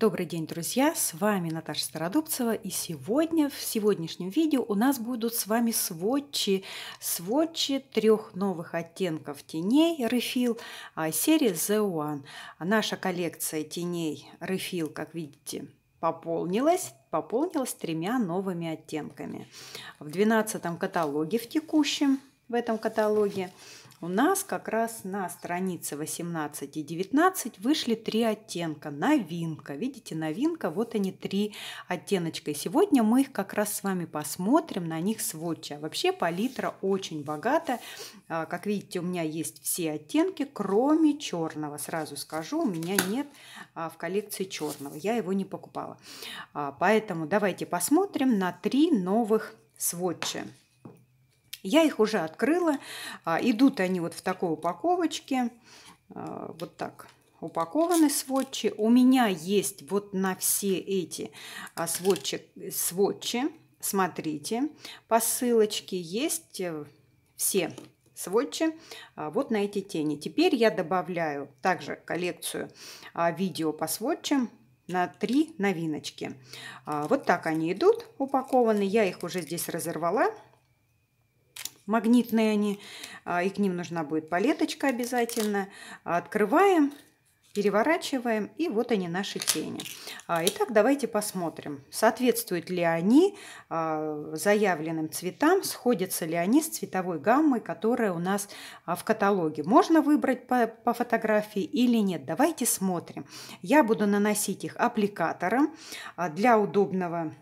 Добрый день, друзья! С вами Наташа Стародубцева, и сегодня, в сегодняшнем видео, у нас будут с вами сводчи, сводчи трех новых оттенков теней Refill а, серии The One. Наша коллекция теней Refill, как видите, пополнилась, пополнилась тремя новыми оттенками. В 12 каталоге, в текущем, в этом каталоге – у нас как раз на странице 18 и 19 вышли три оттенка. Новинка. Видите, новинка. Вот они три оттеночка. И сегодня мы их как раз с вами посмотрим, на них сводча. Вообще палитра очень богата. А, как видите, у меня есть все оттенки, кроме черного. Сразу скажу, у меня нет а, в коллекции черного. Я его не покупала. А, поэтому давайте посмотрим на три новых сводча. Я их уже открыла. А, идут они вот в такой упаковочке. А, вот так упакованы сводчи. У меня есть вот на все эти а, сводчи, сводчи. Смотрите, по ссылочке есть э, все сводчи вот на эти тени. Теперь я добавляю также коллекцию видео по сводчам на три новиночки. Вот так они идут упакованы. Я их уже здесь разорвала магнитные они, а, и к ним нужна будет палеточка обязательно. А, открываем, переворачиваем, и вот они наши тени. А, итак, давайте посмотрим, соответствуют ли они заявленным цветам, сходятся ли они с цветовой гаммой, которая у нас в каталоге. Можно выбрать по, по фотографии или нет. Давайте смотрим. Я буду наносить их аппликатором для удобного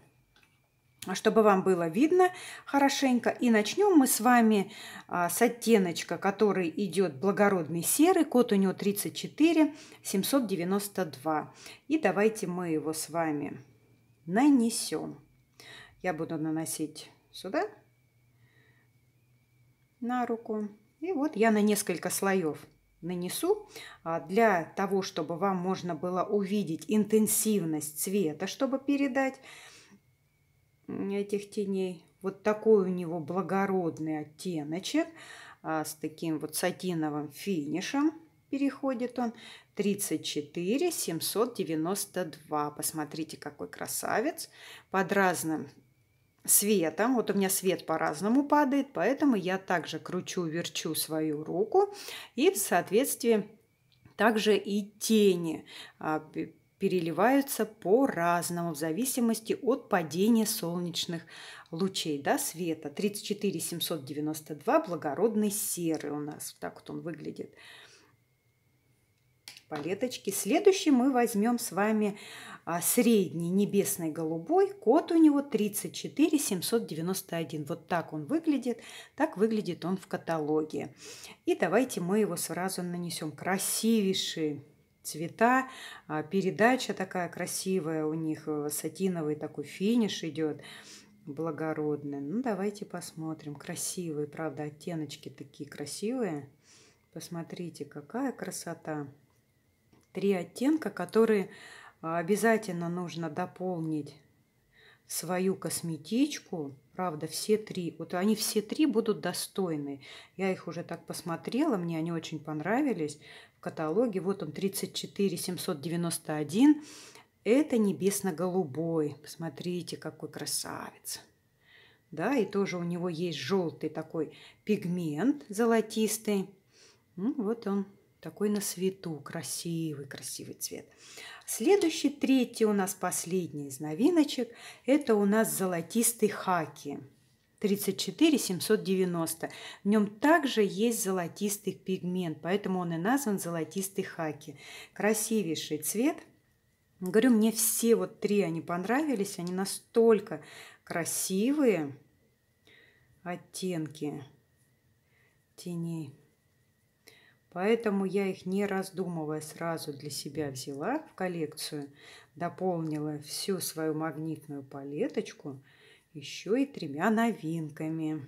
а чтобы вам было видно хорошенько. И начнем мы с вами а, с оттеночка, который идет благородный серый. Код у него 34 792. И давайте мы его с вами нанесем. Я буду наносить сюда, на руку. И вот я на несколько слоев нанесу а для того, чтобы вам можно было увидеть интенсивность цвета, чтобы передать этих теней. Вот такой у него благородный оттеночек а, с таким вот сатиновым финишем переходит он. 34 792. Посмотрите, какой красавец. Под разным светом. Вот у меня свет по-разному падает, поэтому я также кручу-верчу свою руку и в соответствии также и тени а, переливаются по-разному в зависимости от падения солнечных лучей да, света. 34 792 благородный серый у нас. Так вот он выглядит. Палеточки. Следующий мы возьмем с вами а, средний небесный голубой. Код у него 34 791, Вот так он выглядит. Так выглядит он в каталоге. И давайте мы его сразу нанесем. Красивейший цвета, а, передача такая красивая у них, э, сатиновый такой финиш идет благородный. Ну, давайте посмотрим. Красивые, правда, оттеночки такие красивые. Посмотрите, какая красота. Три оттенка, которые а, обязательно нужно дополнить свою косметичку. Правда, все три. Вот они все три будут достойны. Я их уже так посмотрела, мне они очень понравились каталоге. Вот он 34 791. Это небесно-голубой. Посмотрите, какой красавец. Да, и тоже у него есть желтый такой пигмент золотистый. Ну, вот он такой на свету, красивый, красивый цвет. Следующий, третий у нас последний из новиночек, это у нас золотистый хаки. 34 790. В нем также есть золотистый пигмент, поэтому он и назван золотистый хаки. Красивейший цвет. Говорю, мне все вот три они понравились, они настолько красивые оттенки теней. Поэтому я их не раздумывая сразу для себя взяла в коллекцию, дополнила всю свою магнитную палеточку – еще и тремя новинками.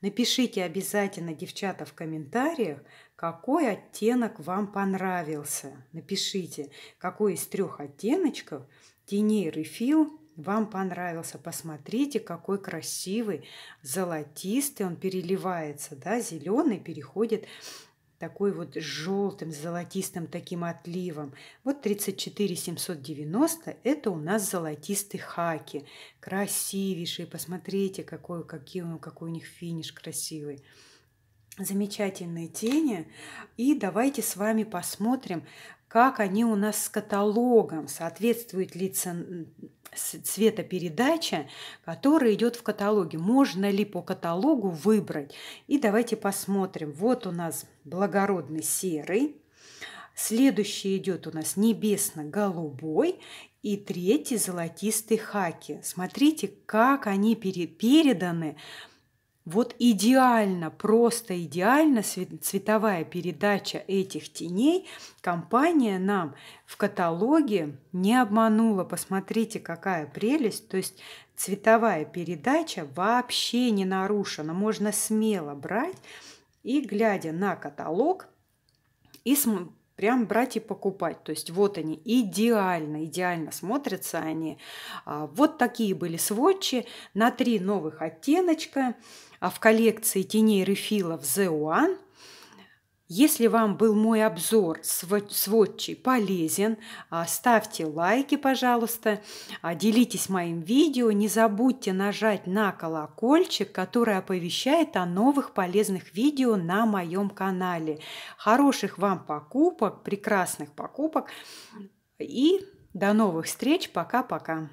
Напишите обязательно, девчата, в комментариях, какой оттенок вам понравился. Напишите, какой из трех оттеночков теней рефил вам понравился. Посмотрите, какой красивый, золотистый он переливается, да, зеленый переходит такой вот желтым, золотистым таким отливом. Вот 34 790 – это у нас золотистый хаки. Красивейший, посмотрите, какой, какие, какой у них финиш красивый замечательные тени. И давайте с вами посмотрим, как они у нас с каталогом, соответствуют ли цен цветопередача, которая идет в каталоге. Можно ли по каталогу выбрать? И давайте посмотрим. Вот у нас благородный серый. Следующий идет у нас небесно-голубой и третий золотистый хаки. Смотрите, как они переданы вот идеально, просто идеально цветовая передача этих теней компания нам в каталоге не обманула. Посмотрите, какая прелесть. То есть цветовая передача вообще не нарушена. Можно смело брать и, глядя на каталог, и прям брать и покупать. То есть вот они идеально, идеально смотрятся они. А, вот такие были сводчи на три новых оттеночка а в коллекции теней Рефила в The One. Если вам был мой обзор сводчий полезен, а, ставьте лайки, пожалуйста, а, делитесь моим видео, не забудьте нажать на колокольчик, который оповещает о новых полезных видео на моем канале. Хороших вам покупок, прекрасных покупок и до новых встреч, пока-пока!